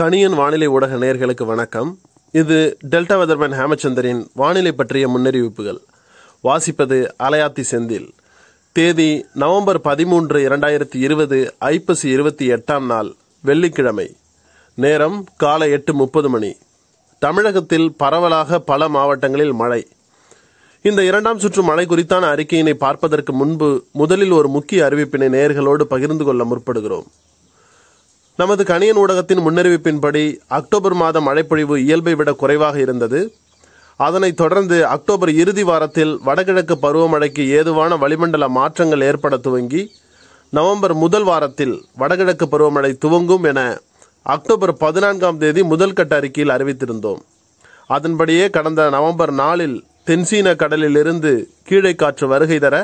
கணியன் வானிலை ஊடக நேர்களுக்கு வணக்கம் இது டெல்டா வெதர்மேன் ஹேமச்சந்திரின் வானிலை பற்றிய முன்னறிவிப்புகள் வாசிப்பது அலையாத்தி செந்தில் தேதி நவம்பர் பதிமூன்று இரண்டாயிரத்தி இருபது ஐப்பசி இருபத்தி எட்டாம் நாள் வெள்ளிக்கிழமை நேரம் காலை எட்டு முப்பது மணி தமிழகத்தில் பரவலாக பல மாவட்டங்களில் மழை இந்த இரண்டாம் சுற்று மழை குறித்தான அறிக்கையினை பார்ப்பதற்கு முன்பு முதலில் ஒரு முக்கிய அறிவிப்பினை நேர்களோடு பகிர்ந்து கொள்ள முற்படுகிறோம் நமது கணியன் ஊடகத்தின் முன்னறிவிப்பின்படி அக்டோபர் மாதம் மழைப்பொழிவு இயல்பை விட குறைவாக இருந்தது அதனைத் தொடர்ந்து அக்டோபர் இறுதி வாரத்தில் வடகிழக்கு பருவமழைக்கு ஏதுவான வளிமண்டல மாற்றங்கள் ஏற்பட துவங்கி நவம்பர் முதல் வாரத்தில் வடகிழக்கு பருவமழை துவங்கும் என அக்டோபர் பதினான்காம் தேதி முதல் கட்ட அறிக்கையில் அறிவித்திருந்தோம் அதன்படியே கடந்த நவம்பர் நாலில் தென்சீன கடலில் இருந்து கீழே காற்று வருகை தர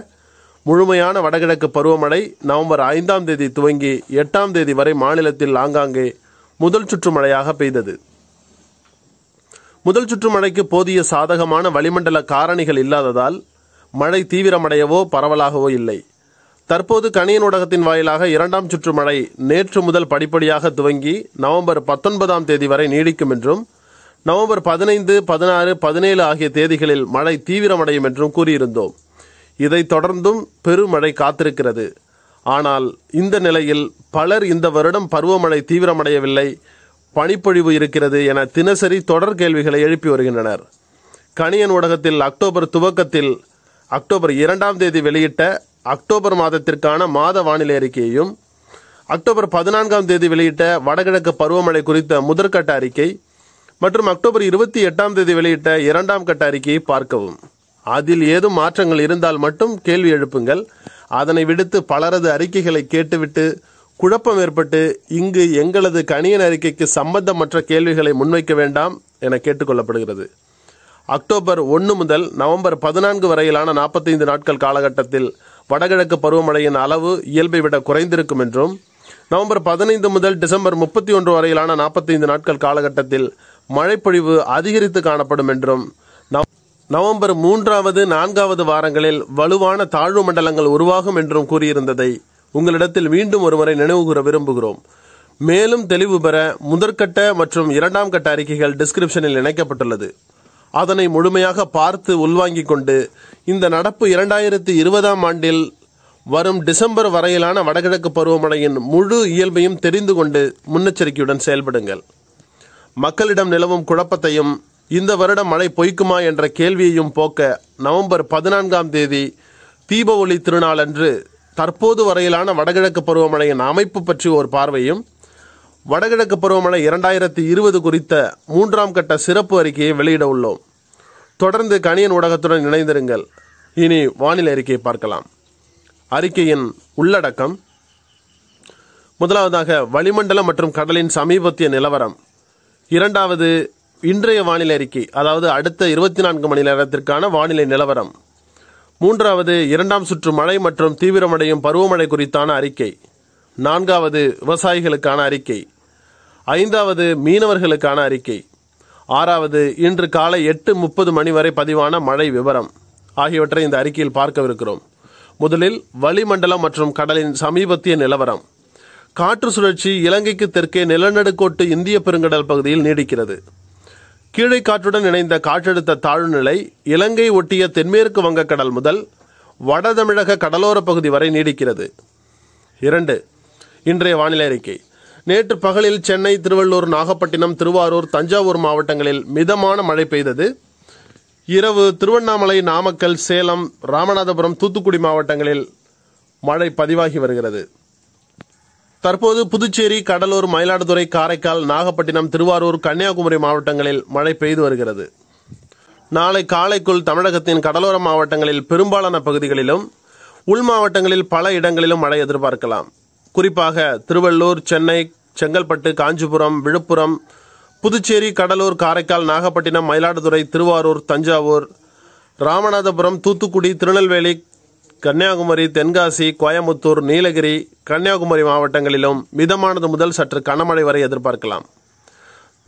முழுமையான வடகிழக்கு பருவமழை நவம்பர் ஐந்தாம் தேதி துவங்கி எட்டாம் தேதி வரை மாநிலத்தில் ஆங்காங்கே முதல் சுற்று மழையாக பெய்தது முதல் சுற்று மழைக்கு போதிய சாதகமான வளிமண்டல காரணிகள் இல்லாததால் மழை தீவிரமடையவோ பரவலாகவோ இல்லை தற்போது கணியன் ஊடகத்தின் வாயிலாக இரண்டாம் சுற்று மழை நேற்று முதல் படிப்படியாக துவங்கி நவம்பர் பத்தொன்பதாம் தேதி வரை நீடிக்கும் என்றும் நவம்பர் பதினைந்து பதினாறு பதினேழு ஆகிய தேதிகளில் மழை தீவிரமடையும் என்றும் கூறியிருந்தோம் இதை தொடர்ந்தும் பெருமழை காத்திருக்கிறது ஆனால் இந்த நிலையில் பலர் இந்த வருடம் பருவமழை தீவிரமடையவில்லை பனிப்பொழிவு இருக்கிறது என தினசரி தொடர் கேள்விகளை எழுப்பி வருகின்றனர் கணியன் ஊடகத்தில் அக்டோபர் துவக்கத்தில் அக்டோபர் இரண்டாம் தேதி வெளியிட்ட அக்டோபர் மாதத்திற்கான மாத வானிலை அறிக்கையையும் அக்டோபர் பதினான்காம் தேதி வெளியிட்ட வடகிழக்கு பருவமழை குறித்த முதற்கட்ட அறிக்கை மற்றும் அக்டோபர் இருபத்தி எட்டாம் தேதி வெளியிட்ட இரண்டாம் கட்ட அறிக்கையை பார்க்கவும் அதில் ஏதும் மாற்றங்கள் இருந்தால் மட்டும் கேள்வி எழுப்புங்கள் அதனை விடுத்து பலரது அறிக்கைகளை கேட்டுவிட்டு குழப்பம் ஏற்பட்டு இங்கு எங்களது கணியன் அறிக்கைக்கு சம்பந்தமற்ற கேள்விகளை முன்வைக்க வேண்டாம் என கேட்டுக்கொள்ளப்படுகிறது அக்டோபர் ஒன்று முதல் நவம்பர் பதினான்கு வரையிலான நாற்பத்தைந்து நாட்கள் காலகட்டத்தில் வடகிழக்கு பருவமழையின் அளவு இயல்பை விட குறைந்திருக்கும் என்றும் நவம்பர் பதினைந்து முதல் டிசம்பர் முப்பத்தி ஒன்று வரையிலான நாற்பத்தைந்து நாட்கள் காலகட்டத்தில் மழைப்பொழிவு அதிகரித்து காணப்படும் என்றும் நவம்பர் மூன்றாவது நான்காவது வாரங்களில் வலுவான தாழ்வு மண்டலங்கள் உருவாகும் என்றும் கூறியிருந்ததை உங்களிடத்தில் மீண்டும் ஒருமுறை நினைவுகூர விரும்புகிறோம் மேலும் தெளிவு பெற முதற்கட்ட மற்றும் இரண்டாம் கட்ட அறிக்கைகள் டிஸ்கிரிப்ஷனில் இணைக்கப்பட்டுள்ளது அதனை முழுமையாக பார்த்து உள்வாங்கிக் கொண்டு இந்த நடப்பு இரண்டாயிரத்தி இருபதாம் ஆண்டில் வரும் டிசம்பர் வரையிலான வடகிழக்கு பருவமழையின் முழு இயல்பையும் தெரிந்து கொண்டு முன்னெச்சரிக்கையுடன் செயல்படுங்கள் மக்களிடம் நிலவும் குழப்பத்தையும் இந்த வருடம் மழை பொய்க்குமா என்ற கேள்வியையும் போக்க நவம்பர் பதினான்காம் தேதி தீப ஒளி திருநாள் அன்று தற்போது வரையிலான வடகிழக்கு பருவமழையின் அமைப்பு பற்றி ஒரு பார்வையும் வடகிழக்கு பருவமழை இரண்டாயிரத்தி இருபது குறித்த மூன்றாம் கட்ட சிறப்பு அறிக்கையை வெளியிட உள்ளோம் தொடர்ந்து கணியன் ஊடகத்துடன் இணைந்திருங்கள் இனி வானிலை அறிக்கையை பார்க்கலாம் அறிக்கையின் உள்ளடக்கம் முதலாவதாக வளிமண்டலம் மற்றும் கடலின் சமீபத்திய நிலவரம் இரண்டாவது இன்றைய வானிலை அறிக்கை அதாவது அடுத்த இருபத்தி நான்கு மணி நேரத்திற்கான வானிலை நிலவரம் மூன்றாவது இரண்டாம் சுற்று மழை மற்றும் தீவிரமடையும் பருவமழை குறித்தான அறிக்கை நான்காவது விவசாயிகளுக்கான அறிக்கை ஐந்தாவது மீனவர்களுக்கான அறிக்கை ஆறாவது இன்று காலை எட்டு முப்பது மணி வரை பதிவான மழை விவரம் ஆகியவற்றை இந்த அறிக்கையில் பார்க்கவிருக்கிறோம் முதலில் வளிமண்டலம் மற்றும் கடலின் சமீபத்திய நிலவரம் காற்று சுழற்சி இலங்கைக்கு தெற்கே நிலநடுக்கோட்டு இந்திய பெருங்கடல் பகுதியில் நீடிக்கிறது கீழை காற்றுடன் இணைந்த காற்றழுத்த தாழ்நிலை இலங்கை ஒட்டிய தென்மேற்கு வங்கக்கடல் முதல் வட தமிழக கடலோர பகுதி வரை நீடிக்கிறது இரண்டு இன்றைய வானிலை அறிக்கை நேற்று பகலில் சென்னை திருவள்ளூர் நாகப்பட்டினம் திருவாரூர் தஞ்சாவூர் மாவட்டங்களில் மிதமான மழை பெய்தது இரவு திருவண்ணாமலை நாமக்கல் சேலம் ராமநாதபுரம் தூத்துக்குடி மாவட்டங்களில் மழை பதிவாகி வருகிறது தற்போது புதுச்சேரி கடலூர் மயிலாடுதுறை காரைக்கால் நாகப்பட்டினம் திருவாரூர் கன்னியாகுமரி மாவட்டங்களில் மழை பெய்து வருகிறது நாளை காலைக்குள் தமிழகத்தின் கடலோர மாவட்டங்களில் பெரும்பாலான பகுதிகளிலும் உள் மாவட்டங்களில் பல இடங்களிலும் மழை எதிர்பார்க்கலாம் குறிப்பாக திருவள்ளூர் சென்னை செங்கல்பட்டு காஞ்சிபுரம் விழுப்புரம் புதுச்சேரி கடலூர் காரைக்கால் நாகப்பட்டினம் மயிலாடுதுறை திருவாரூர் தஞ்சாவூர் ராமநாதபுரம் தூத்துக்குடி திருநெல்வேலி கன்னியாகுமரி தென்காசி கோயம்புத்தூர் நீலகிரி கன்னியாகுமரி மாவட்டங்களிலும் மிதமானது முதல் சற்று கனமழை வரை எதிர்பார்க்கலாம்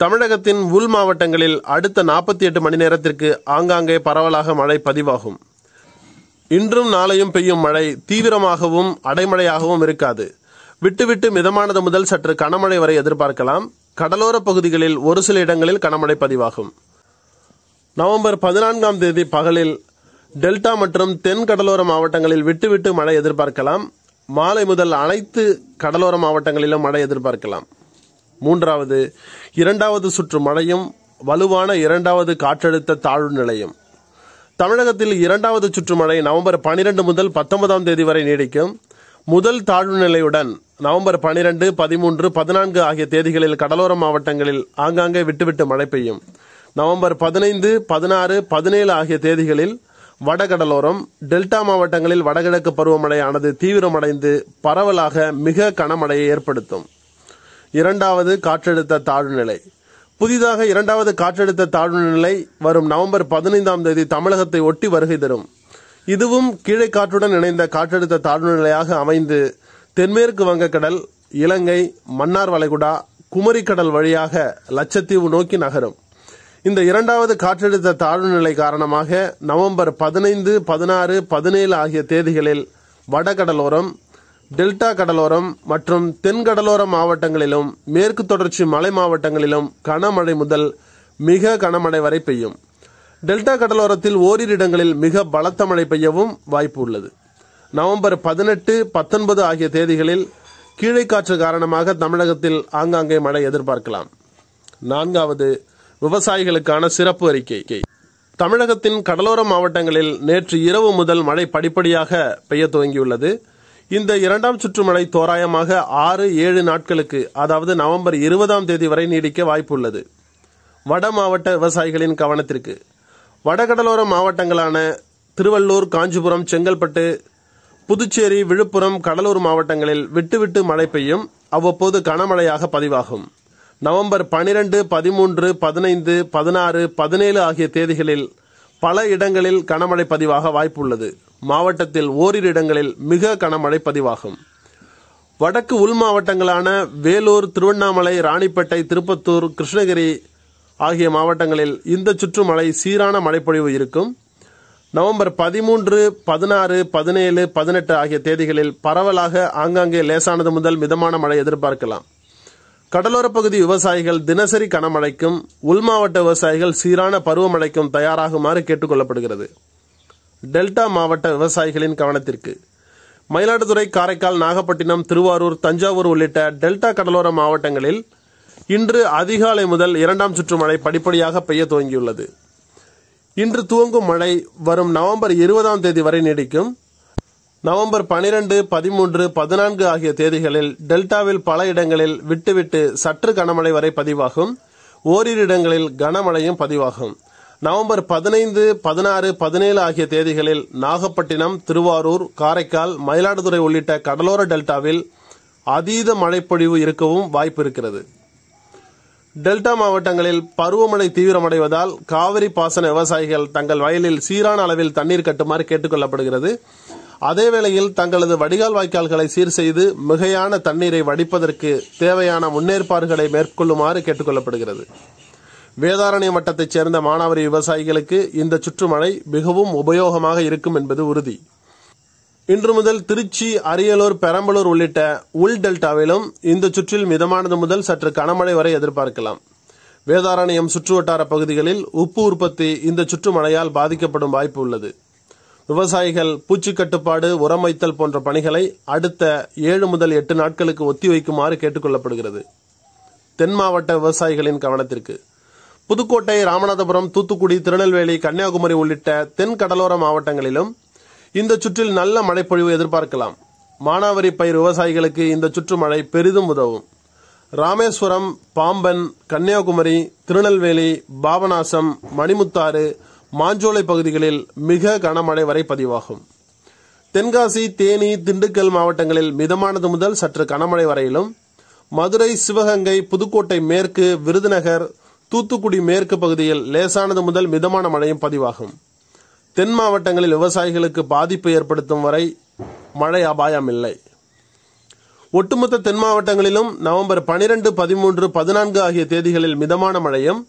தமிழகத்தின் உள் மாவட்டங்களில் அடுத்த நாற்பத்தி எட்டு மணி நேரத்திற்கு ஆங்காங்கே பரவலாக மழை பதிவாகும் இன்றும் நாளையும் பெய்யும் மழை தீவிரமாகவும் அடைமழையாகவும் இருக்காது விட்டுவிட்டு மிதமானது முதல் சற்று கனமழை வரை எதிர்பார்க்கலாம் கடலோர பகுதிகளில் ஒரு சில இடங்களில் கனமழை பதிவாகும் நவம்பர் பதினான்காம் தேதி பகலில் டெல்டா மற்றும் தென் கடலோர மாவட்டங்களில் விட்டுவிட்டு மழை எதிர்பார்க்கலாம் மாலை முதல் அனைத்து கடலோர மாவட்டங்களிலும் மழை எதிர்பார்க்கலாம் மூன்றாவது இரண்டாவது சுற்று மழையும் வலுவான இரண்டாவது காற்றழுத்த தாழ்வு நிலையும் தமிழகத்தில் இரண்டாவது சுற்று மழை நவம்பர் பனிரெண்டு முதல் பத்தொன்பதாம் தேதி வரை நீடிக்கும் முதல் தாழ்வு நிலையுடன் நவம்பர் பனிரெண்டு பதிமூன்று பதினான்கு ஆகிய தேதிகளில் கடலோர மாவட்டங்களில் ஆங்காங்கே விட்டுவிட்டு மழை பெய்யும் நவம்பர் பதினைந்து பதினாறு பதினேழு ஆகிய தேதிகளில் வடகடலோரம் டெல்டா மாவட்டங்களில் வடகிழக்கு பருவமழையானது தீவிரமடைந்து பரவலாக மிக கனமழையை ஏற்படுத்தும் இரண்டாவது காற்றழுத்த தாழ்வுநிலை புதிதாக இரண்டாவது காற்றழுத்த தாழ்நிலை வரும் நவம்பர் பதினைந்தாம் தேதி தமிழகத்தை ஒட்டி வருகை தரும் இதுவும் கீழே காற்றுடன் இணைந்த காற்றழுத்த நிலையாக அமைந்து தென்மேற்கு வங்கக்கடல் இலங்கை மன்னார் வளைகுடா குமரிக்கடல் வழியாக லட்சத்தீவு நோக்கி நகரும் இந்த இரண்டாவது காற்றழுத்த தாழ்வு நிலை காரணமாக நவம்பர் பதினைந்து பதினாறு பதினேழு ஆகிய தேதிகளில் வடகடலோரம் டெல்டா கடலோரம் மற்றும் தென்கடலோர மாவட்டங்களிலும் மேற்கு தொடர்ச்சி மலை மாவட்டங்களிலும் கனமழை முதல் மிக கனமழை வரை பெய்யும் டெல்டா கடலோரத்தில் ஓரிரு இடங்களில் மிக பலத்த மழை பெய்யவும் வாய்ப்பு உள்ளது நவம்பர் பதினெட்டு பத்தொன்பது ஆகிய தேதிகளில் காற்று காரணமாக தமிழகத்தில் ஆங்காங்கே மழை எதிர்பார்க்கலாம் நான்காவது விவசாயிகளுக்கான சிறப்பு அறிக்கை தமிழகத்தின் கடலோர மாவட்டங்களில் நேற்று இரவு முதல் மழை படிப்படியாக பெய்ய துவங்கியுள்ளது இந்த இரண்டாம் சுற்று மழை தோராயமாக ஆறு ஏழு நாட்களுக்கு அதாவது நவம்பர் இருபதாம் தேதி வரை நீடிக்க வாய்ப்புள்ளது வட மாவட்ட விவசாயிகளின் கவனத்திற்கு வடகடலோர மாவட்டங்களான திருவள்ளூர் காஞ்சிபுரம் செங்கல்பட்டு புதுச்சேரி விழுப்புரம் கடலூர் மாவட்டங்களில் விட்டுவிட்டு மழை பெய்யும் அவ்வப்போது கனமழையாக பதிவாகும் நவம்பர் பனிரெண்டு பதிமூன்று பதினைந்து பதினாறு பதினேழு ஆகிய தேதிகளில் பல இடங்களில் கனமழை பதிவாக வாய்ப்புள்ளது மாவட்டத்தில் ஓரிரு இடங்களில் மிக கனமழை பதிவாகும் வடக்கு உள் மாவட்டங்களான வேலூர் திருவண்ணாமலை ராணிப்பேட்டை திருப்பத்தூர் கிருஷ்ணகிரி ஆகிய மாவட்டங்களில் இந்த சுற்றுமழை சீரான மழைப்பொழிவு இருக்கும் நவம்பர் பதிமூன்று பதினாறு பதினேழு பதினெட்டு ஆகிய தேதிகளில் பரவலாக ஆங்காங்கே லேசானது முதல் மிதமான மழை எதிர்பார்க்கலாம் கடலோர பகுதி விவசாயிகள் தினசரி கனமழைக்கும் உள் மாவட்ட விவசாயிகள் சீரான பருவமழைக்கும் தயாராகுமாறு கேட்டுக்கொள்ளப்படுகிறது டெல்டா மாவட்ட விவசாயிகளின் கவனத்திற்கு மயிலாடுதுறை காரைக்கால் நாகப்பட்டினம் திருவாரூர் தஞ்சாவூர் உள்ளிட்ட டெல்டா கடலோர மாவட்டங்களில் இன்று அதிகாலை முதல் இரண்டாம் சுற்று மழை படிப்படியாக பெய்ய துவங்கியுள்ளது இன்று துவங்கும் மழை வரும் நவம்பர் இருபதாம் தேதி வரை நீடிக்கும் நவம்பர் பனிரெண்டு பதிமூன்று பதினான்கு ஆகிய தேதிகளில் டெல்டாவில் பல இடங்களில் விட்டுவிட்டு சற்று கனமழை வரை பதிவாகும் ஓரிரு இடங்களில் கனமழையும் பதிவாகும் நவம்பர் பதினைந்து பதினாறு பதினேழு ஆகிய தேதிகளில் நாகப்பட்டினம் திருவாரூர் காரைக்கால் மயிலாடுதுறை உள்ளிட்ட கடலோர டெல்டாவில் அதீத மழைப்பொழிவு இருக்கவும் வாய்ப்பு இருக்கிறது டெல்டா மாவட்டங்களில் பருவமழை தீவிரமடைவதால் காவிரி பாசன விவசாயிகள் தங்கள் வயலில் சீரான அளவில் தண்ணீர் கட்டுமாறு கேட்டுக்கொள்ளப்படுகிறது அதே வேளையில் தங்களது வடிகால் வாய்க்கால்களை சீர் செய்து மிகையான தண்ணீரை வடிப்பதற்கு தேவையான முன்னேற்பாடுகளை மேற்கொள்ளுமாறு கேட்டுக்கொள்ளப்படுகிறது வேதாரண்யம் வட்டத்தைச் சேர்ந்த மானாவரி விவசாயிகளுக்கு இந்த சுற்றுமழை மிகவும் உபயோகமாக இருக்கும் என்பது உறுதி இன்று முதல் திருச்சி அரியலூர் பெரம்பலூர் உள்ளிட்ட உள் டெல்டாவிலும் இந்த சுற்றில் மிதமானது முதல் சற்று கனமழை வரை எதிர்பார்க்கலாம் வேதாரண்யம் சுற்றுவட்டார பகுதிகளில் உப்பு உற்பத்தி இந்த சுற்றுமழையால் பாதிக்கப்படும் வாய்ப்பு உள்ளது விவசாயிகள் பூச்சி கட்டுப்பாடு உரம் வைத்தல் போன்ற பணிகளை அடுத்த ஏழு முதல் எட்டு நாட்களுக்கு ஒத்தி வைக்குமாறு கேட்டுக்கொள்ளப்படுகிறது தென் மாவட்ட விவசாயிகளின் கவனத்திற்கு புதுக்கோட்டை ராமநாதபுரம் தூத்துக்குடி திருநெல்வேலி கன்னியாகுமரி உள்ளிட்ட தென் கடலோர மாவட்டங்களிலும் இந்த சுற்றில் நல்ல மழைப்பொழிவு எதிர்பார்க்கலாம் மானாவரி பயிர் விவசாயிகளுக்கு இந்த சுற்றுமழை பெரிதும் உதவும் ராமேஸ்வரம் பாம்பன் கன்னியாகுமரி திருநெல்வேலி பாபநாசம் மணிமுத்தாறு மாஞ்சோலை பகுதிகளில் மிக கனமழை வரை பதிவாகும் தென்காசி தேனி திண்டுக்கல் மாவட்டங்களில் மிதமானது முதல் சற்று கனமழை வரையிலும் மதுரை சிவகங்கை புதுக்கோட்டை மேற்கு விருதுநகர் தூத்துக்குடி மேற்கு பகுதியில் லேசானது முதல் மிதமான மழையும் பதிவாகும் தென் மாவட்டங்களில் விவசாயிகளுக்கு பாதிப்பு ஏற்படுத்தும் வரை மழை அபாயம் இல்லை ஒட்டுமொத்த தென் மாவட்டங்களிலும் நவம்பர் பனிரெண்டு பதிமூன்று பதினான்கு ஆகிய தேதிகளில் மிதமான மழையும்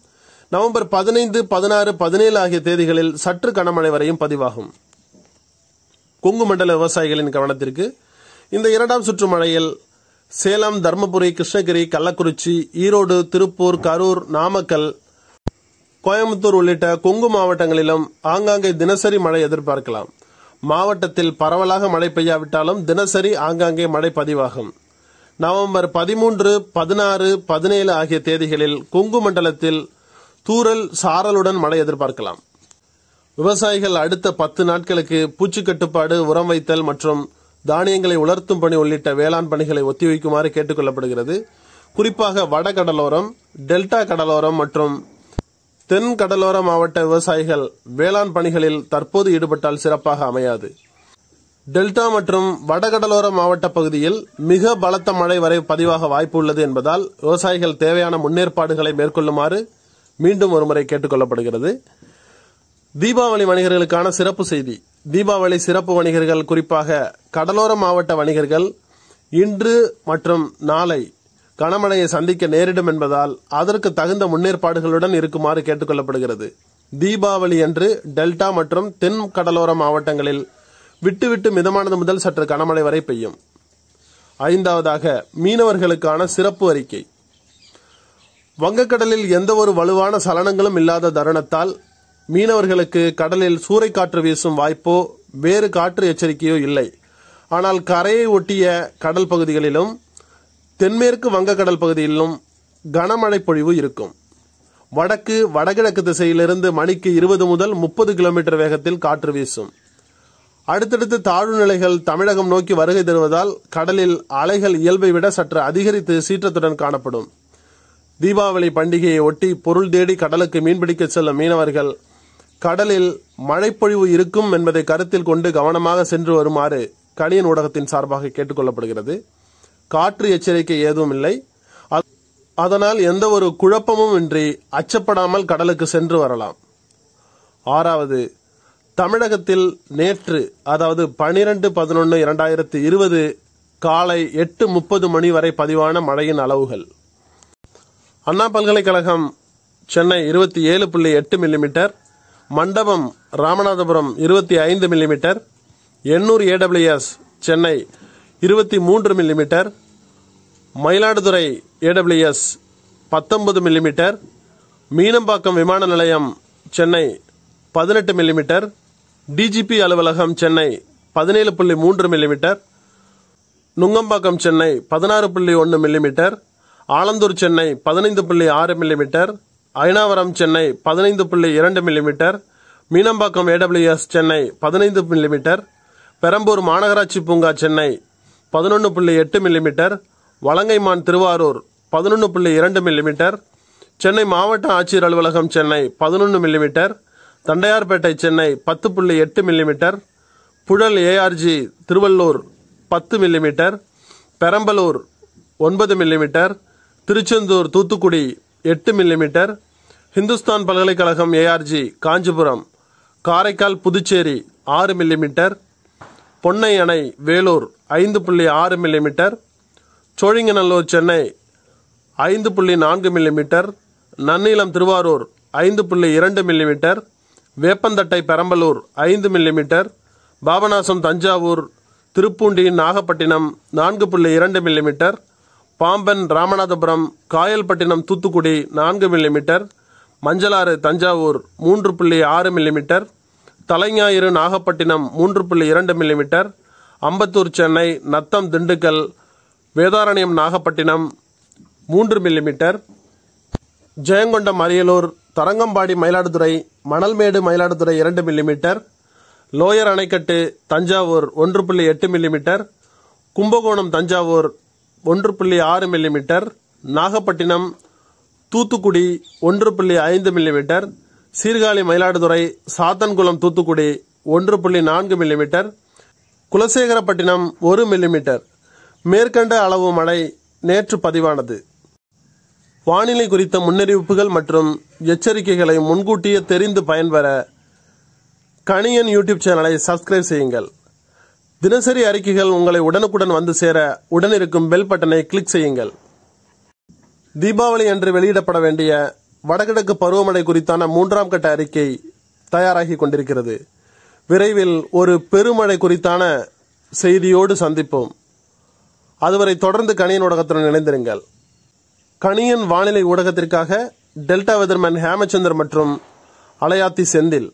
நவம்பர் பதினைந்து பதினாறு பதினேழு ஆகிய தேதிகளில் சற்று கனமழை வரையும் பதிவாகும் கொங்கு மண்டல விவசாயிகளின் கவனத்திற்கு இந்த இரண்டாம் சுற்று மழையில் சேலம் தர்மபுரி கிருஷ்ணகிரி கள்ளக்குறிச்சி ஈரோடு திருப்பூர் கரூர் நாமக்கல் கோயம்புத்தூர் உள்ளிட்ட கொங்கு மாவட்டங்களிலும் ஆங்காங்கே தினசரி மழை எதிர்பார்க்கலாம் மாவட்டத்தில் பரவலாக மழை பெய்யாவிட்டாலும் தினசரி ஆங்காங்கே மழை பதிவாகும் நவம்பர் பதிமூன்று பதினாறு பதினேழு ஆகிய தேதிகளில் கொங்கு மண்டலத்தில் தூரல் சாரலுடன் மழை எதிர்பார்க்கலாம் விவசாயிகள் அடுத்த பத்து நாட்களுக்கு பூச்சி கட்டுப்பாடு உரம் வைத்தல் மற்றும் தானியங்களை உலர்த்தும் பணி உள்ளிட்ட வேளாண் பணிகளை ஒத்திவைக்குமாறு கேட்டுக்கொள்ளப்படுகிறது குறிப்பாக வட கடலோரம் டெல்டா கடலோரம் மற்றும் தென் கடலோர மாவட்ட விவசாயிகள் வேளாண் பணிகளில் தற்போது ஈடுபட்டால் சிறப்பாக அமையாது டெல்டா மற்றும் வடகடலோர மாவட்ட பகுதியில் மிக பலத்த மழை வரை பதிவாக வாய்ப்பு உள்ளது என்பதால் விவசாயிகள் தேவையான முன்னேற்பாடுகளை மேற்கொள்ளுமாறு மீண்டும் ஒருமுறை கேட்டுக்கொள்ளப்படுகிறது தீபாவளி வணிகர்களுக்கான சிறப்பு செய்தி தீபாவளி சிறப்பு வணிகர்கள் குறிப்பாக கடலோர மாவட்ட வணிகர்கள் இன்று மற்றும் நாளை கனமழையை சந்திக்க நேரிடும் என்பதால் அதற்கு தகுந்த முன்னேற்பாடுகளுடன் இருக்குமாறு கேட்டுக்கொள்ளப்படுகிறது தீபாவளி அன்று டெல்டா மற்றும் தென் கடலோர மாவட்டங்களில் விட்டுவிட்டு மிதமானது முதல் சற்று கனமழை வரை பெய்யும் ஐந்தாவதாக மீனவர்களுக்கான சிறப்பு அறிக்கை வங்கக்கடலில் எந்த ஒரு வலுவான சலனங்களும் இல்லாத தருணத்தால் மீனவர்களுக்கு கடலில் காற்று வீசும் வாய்ப்போ வேறு காற்று எச்சரிக்கையோ இல்லை ஆனால் கரையை ஒட்டிய கடல் பகுதிகளிலும் தென்மேற்கு வங்கக்கடல் பகுதியிலும் கனமழை பொழிவு இருக்கும் வடக்கு வடகிழக்கு திசையிலிருந்து மணிக்கு இருபது முதல் முப்பது கிலோமீட்டர் வேகத்தில் காற்று வீசும் அடுத்தடுத்து தாழ்வு நிலைகள் தமிழகம் நோக்கி வருகை தருவதால் கடலில் அலைகள் இயல்பை விட சற்று அதிகரித்து சீற்றத்துடன் காணப்படும் தீபாவளி பண்டிகையை ஒட்டி பொருள் தேடி கடலுக்கு மீன்பிடிக்க செல்லும் மீனவர்கள் கடலில் மழைப்பொழிவு இருக்கும் என்பதை கருத்தில் கொண்டு கவனமாக சென்று வருமாறு கணியன் ஊடகத்தின் சார்பாக கேட்டுக்கொள்ளப்படுகிறது காற்று எச்சரிக்கை ஏதும் இல்லை அதனால் எந்த ஒரு குழப்பமும் இன்றி அச்சப்படாமல் கடலுக்கு சென்று வரலாம் ஆறாவது தமிழகத்தில் நேற்று அதாவது பனிரெண்டு பதினொன்று இரண்டாயிரத்தி இருபது காலை எட்டு முப்பது மணி வரை பதிவான மழையின் அளவுகள் அண்ணா பல்கலைக்கழகம் சென்னை இருபத்தி ஏழு புள்ளி எட்டு மில்லிமீட்டர் மண்டபம் ராமநாதபுரம் இருபத்தி ஐந்து மில்லிமீட்டர் எண்ணூர் ஏடபிள்யூஎஸ் சென்னை இருபத்தி மூன்று மில்லிமீட்டர் மயிலாடுதுறை ஏடபிள்யூஎஸ் பத்தொன்பது மில்லிமீட்டர் மீனம்பாக்கம் விமான நிலையம் சென்னை பதினெட்டு மில்லிமீட்டர் டிஜிபி அலுவலகம் சென்னை பதினேழு புள்ளி மூன்று மில்லிமீட்டர் நுங்கம்பாக்கம் சென்னை பதினாறு புள்ளி ஒன்று மில்லிமீட்டர் ஆலந்தூர் சென்னை பதினைந்து புள்ளி ஆறு மில்லிமீட்டர் அயனாவரம் சென்னை பதினைந்து புள்ளி இரண்டு மில்லிமீட்டர் மீனம்பாக்கம் ஏடபிள்யூஎஸ் சென்னை பதினைந்து மில்லிமீட்டர் பெரம்பூர் மாநகராட்சி பூங்கா சென்னை பதினொன்று புள்ளி எட்டு மில்லிமீட்டர் வலங்கைமான் திருவாரூர் பதினொன்று புள்ளி இரண்டு மில்லிமீட்டர் சென்னை மாவட்ட ஆட்சியர் அலுவலகம் சென்னை பதினொன்று மில்லிமீட்டர் தண்டையார்பேட்டை சென்னை பத்து புள்ளி எட்டு மில்லிமீட்டர் புழல் ஏஆர்ஜி திருவள்ளூர் பத்து மில்லிமீட்டர் பெரம்பலூர் ஒன்பது மில்லிமீட்டர் திருச்செந்தூர் தூத்துக்குடி எட்டு மில்லிமீட்டர் ஹிந்துஸ்தான் பல்கலைக்கழகம் ஏஆர்ஜி காஞ்சிபுரம் காரைக்கால் புதுச்சேரி ஆறு மில்லிமீட்டர் பொன்னை அணை வேலூர் ஐந்து புள்ளி ஆறு மில்லிமீட்டர் சோழிங்கநல்லூர் சென்னை ஐந்து புள்ளி நான்கு மில்லிமீட்டர் நன்னிலம் திருவாரூர் ஐந்து புள்ளி இரண்டு மில்லிமீட்டர் வேப்பந்தட்டை பெரம்பலூர் ஐந்து மில்லிமீட்டர் பாபநாசம் தஞ்சாவூர் திருப்பூண்டி நாகப்பட்டினம் நான்கு புள்ளி இரண்டு மில்லிமீட்டர் பாம்பன் ராமநாதபுரம் காயல்பட்டினம் தூத்துக்குடி நான்கு மில்லிமீட்டர் மஞ்சளாறு தஞ்சாவூர் மூன்று புள்ளி ஆறு மில்லிமீட்டர் தலைஞாயிறு நாகப்பட்டினம் மூன்று புள்ளி இரண்டு மில்லிமீட்டர் அம்பத்தூர் சென்னை நத்தம் திண்டுக்கல் வேதாரண்யம் நாகப்பட்டினம் மூன்று மில்லிமீட்டர் ஜெயங்கொண்டம் அரியலூர் தரங்கம்பாடி மயிலாடுதுறை மணல்மேடு மயிலாடுதுறை இரண்டு மில்லிமீட்டர் லோயர் அணைக்கட்டு தஞ்சாவூர் ஒன்று புள்ளி எட்டு மில்லிமீட்டர் கும்பகோணம் தஞ்சாவூர் ஒன்று புள்ளி ஆறு மில்லிமீட்டர் நாகப்பட்டினம் தூத்துக்குடி ஒன்று புள்ளி ஐந்து மில்லிமீட்டர் சீர்காழி மயிலாடுதுறை சாத்தன்குளம் தூத்துக்குடி ஒன்று புள்ளி நான்கு மில்லிமீட்டர் குலசேகரப்பட்டினம் ஒரு மில்லிமீட்டர் மேற்கண்ட அளவு மழை நேற்று பதிவானது வானிலை குறித்த முன்னறிவிப்புகள் மற்றும் எச்சரிக்கைகளை முன்கூட்டியே தெரிந்து பயன்பெற கணியன் யூடியூப் சேனலை சப்ஸ்கிரைப் செய்யுங்கள் தினசரி அறிக்கைகள் உங்களை உடனுக்குடன் வந்து சேர உடனிருக்கும் பெல் பட்டனை கிளிக் செய்யுங்கள் தீபாவளி அன்று வெளியிடப்பட வேண்டிய வடகிழக்கு பருவமழை குறித்தான மூன்றாம் கட்ட அறிக்கை தயாராகி கொண்டிருக்கிறது விரைவில் ஒரு பெருமழை குறித்தான செய்தியோடு சந்திப்போம் அதுவரை தொடர்ந்து கணியன் ஊடகத்துடன் இணைந்திருங்கள் கணியன் வானிலை ஊடகத்திற்காக டெல்டா வெதர்மேன் ஹேமச்சந்தர் மற்றும் அலையாத்தி செந்தில்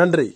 நன்றி